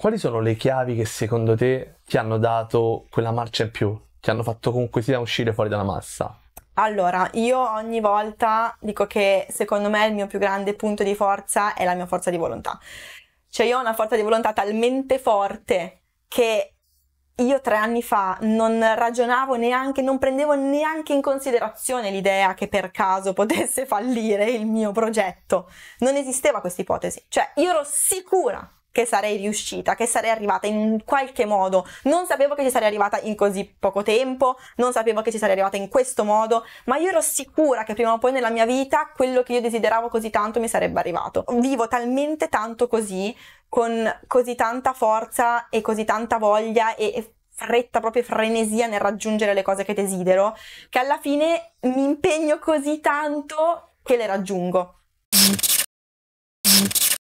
quali sono le chiavi che secondo te ti hanno dato quella marcia in più? Ti hanno fatto comunque sia uscire fuori dalla massa? Allora, io ogni volta dico che secondo me il mio più grande punto di forza è la mia forza di volontà. Cioè io ho una forza di volontà talmente forte che io tre anni fa non ragionavo neanche, non prendevo neanche in considerazione l'idea che per caso potesse fallire il mio progetto. Non esisteva questa ipotesi. Cioè io ero sicura che sarei riuscita, che sarei arrivata in qualche modo. Non sapevo che ci sarei arrivata in così poco tempo, non sapevo che ci sarei arrivata in questo modo, ma io ero sicura che prima o poi nella mia vita quello che io desideravo così tanto mi sarebbe arrivato. Vivo talmente tanto così, con così tanta forza e così tanta voglia e, fretta, proprio frenesia nel raggiungere le cose che desidero, che alla fine mi impegno così tanto che le raggiungo.